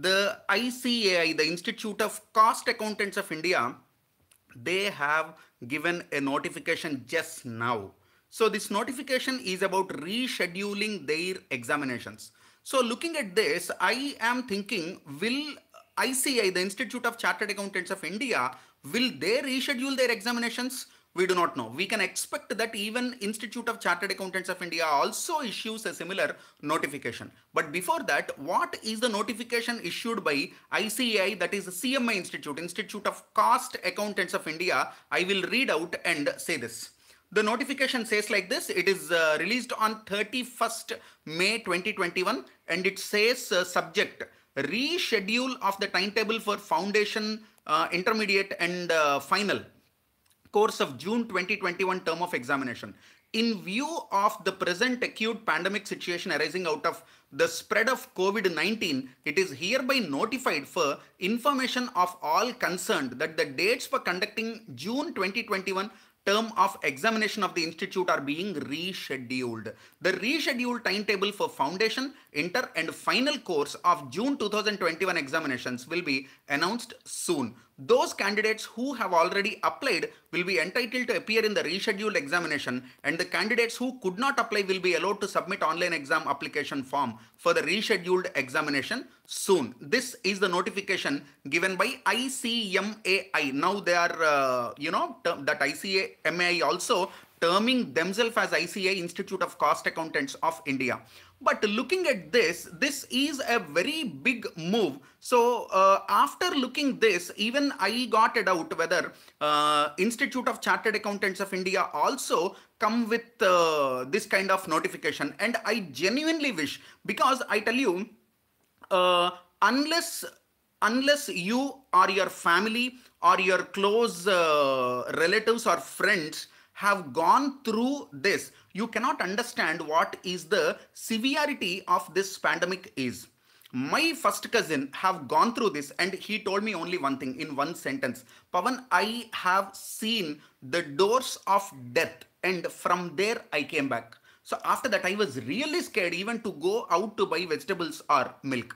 the ICAI, the Institute of Cost Accountants of India, they have given a notification just now. So this notification is about rescheduling their examinations. So looking at this, I am thinking, will ICAI, the Institute of Chartered Accountants of India, will they reschedule their examinations? we do not know. We can expect that even Institute of Chartered Accountants of India also issues a similar notification. But before that, what is the notification issued by ICAI, that is the CMI Institute, Institute of Cost Accountants of India? I will read out and say this. The notification says like this. It is uh, released on 31st May 2021 and it says uh, subject reschedule of the timetable for foundation, uh, intermediate and uh, final course of June 2021 term of examination. In view of the present acute pandemic situation arising out of the spread of COVID 19, it is hereby notified for information of all concerned that the dates for conducting June 2021 term of examination of the institute are being rescheduled. The rescheduled timetable for foundation, inter and final course of June 2021 examinations will be announced soon those candidates who have already applied will be entitled to appear in the rescheduled examination and the candidates who could not apply will be allowed to submit online exam application form for the rescheduled examination soon. This is the notification given by ICMAI. Now they are, uh, you know, that ICMAI also terming themselves as ICA Institute of Cost Accountants of India. But looking at this, this is a very big move. So uh, after looking this, even I got a doubt whether uh, Institute of Chartered Accountants of India also come with uh, this kind of notification. And I genuinely wish, because I tell you, uh, unless unless you or your family or your close uh, relatives or friends have gone through this, you cannot understand what is the severity of this pandemic is. My first cousin have gone through this and he told me only one thing in one sentence. Pavan, I have seen the doors of death and from there I came back. So after that, I was really scared even to go out to buy vegetables or milk.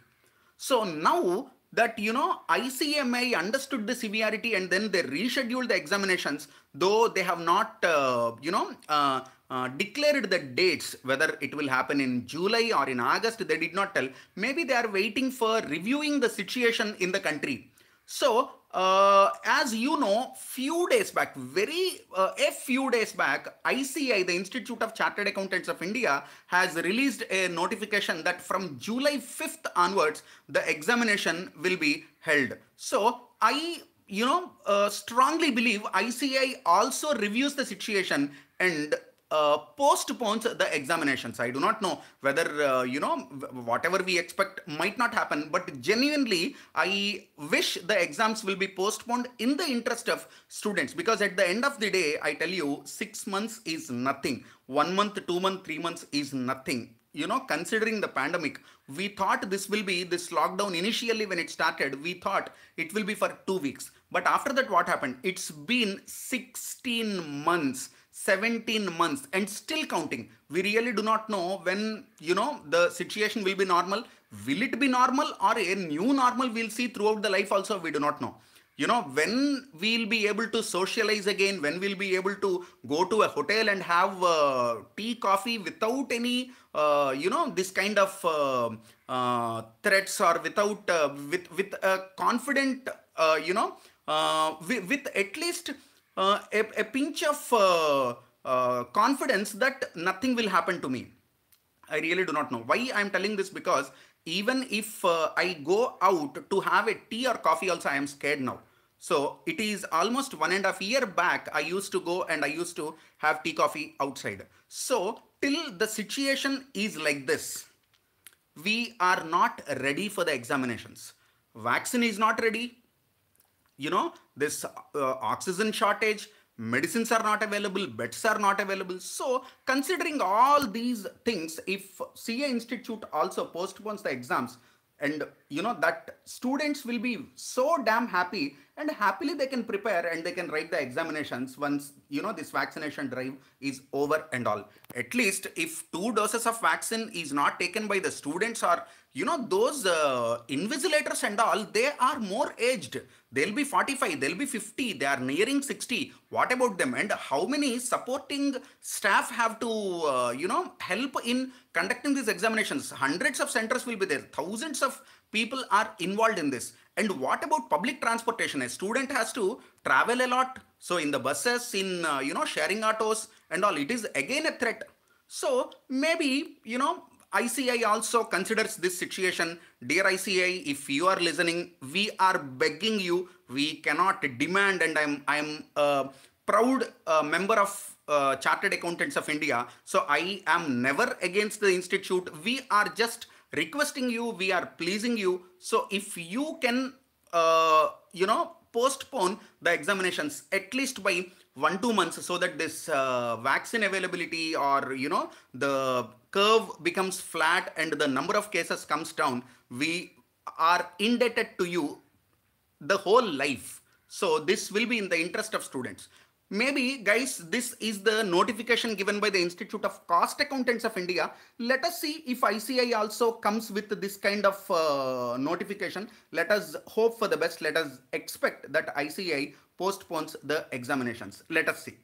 So now that you know ICMI understood the severity and then they rescheduled the examinations, though they have not uh, you know uh, uh, declared the dates whether it will happen in July or in August. They did not tell. Maybe they are waiting for reviewing the situation in the country. So uh, as you know, few days back, very uh, a few days back, ICI, the Institute of Chartered Accountants of India, has released a notification that from July 5th onwards, the examination will be held. So I, you know, uh, strongly believe ICI also reviews the situation and uh, postpones the examinations. I do not know whether, uh, you know, whatever we expect might not happen, but genuinely, I wish the exams will be postponed in the interest of students because at the end of the day, I tell you, six months is nothing. One month, two months, three months is nothing you know considering the pandemic we thought this will be this lockdown initially when it started we thought it will be for 2 weeks but after that what happened it's been 16 months 17 months and still counting. We really do not know when, you know, the situation will be normal. Will it be normal or a new normal we'll see throughout the life also? We do not know. You know, when we'll be able to socialize again, when we'll be able to go to a hotel and have uh, tea, coffee without any, uh, you know, this kind of uh, uh threats or without, uh, with, with a confident, uh, you know, with, with at least uh, a, a, pinch of uh, uh, confidence that nothing will happen to me. I really do not know why I'm telling this because even if uh, I go out to have a tea or coffee, also I am scared now. So it is almost one and a half year back. I used to go and I used to have tea coffee outside. So till the situation is like this, we are not ready for the examinations. Vaccine is not ready you know this uh, oxygen shortage medicines are not available beds are not available so considering all these things if ca institute also postpones the exams and you know that students will be so damn happy and happily they can prepare and they can write the examinations once you know this vaccination drive is over and all at least if two doses of vaccine is not taken by the students or you know those uh, invigilators and all they are more aged they'll be 45 they'll be 50 they are nearing 60 what about them and how many supporting staff have to uh, you know help in conducting these examinations hundreds of centers will be there thousands of people are involved in this and what about public transportation? A student has to travel a lot. So in the buses, in uh, you know sharing autos and all, it is again a threat. So maybe you know ICI also considers this situation. Dear ICI, if you are listening, we are begging you. We cannot demand, and I'm I'm a proud uh, member of uh, Chartered Accountants of India. So I am never against the institute. We are just requesting you we are pleasing you so if you can uh, you know postpone the examinations at least by one two months so that this uh, vaccine availability or you know the curve becomes flat and the number of cases comes down we are indebted to you the whole life so this will be in the interest of students Maybe, guys, this is the notification given by the Institute of Cost Accountants of India. Let us see if ICI also comes with this kind of uh, notification. Let us hope for the best. Let us expect that ICI postpones the examinations. Let us see.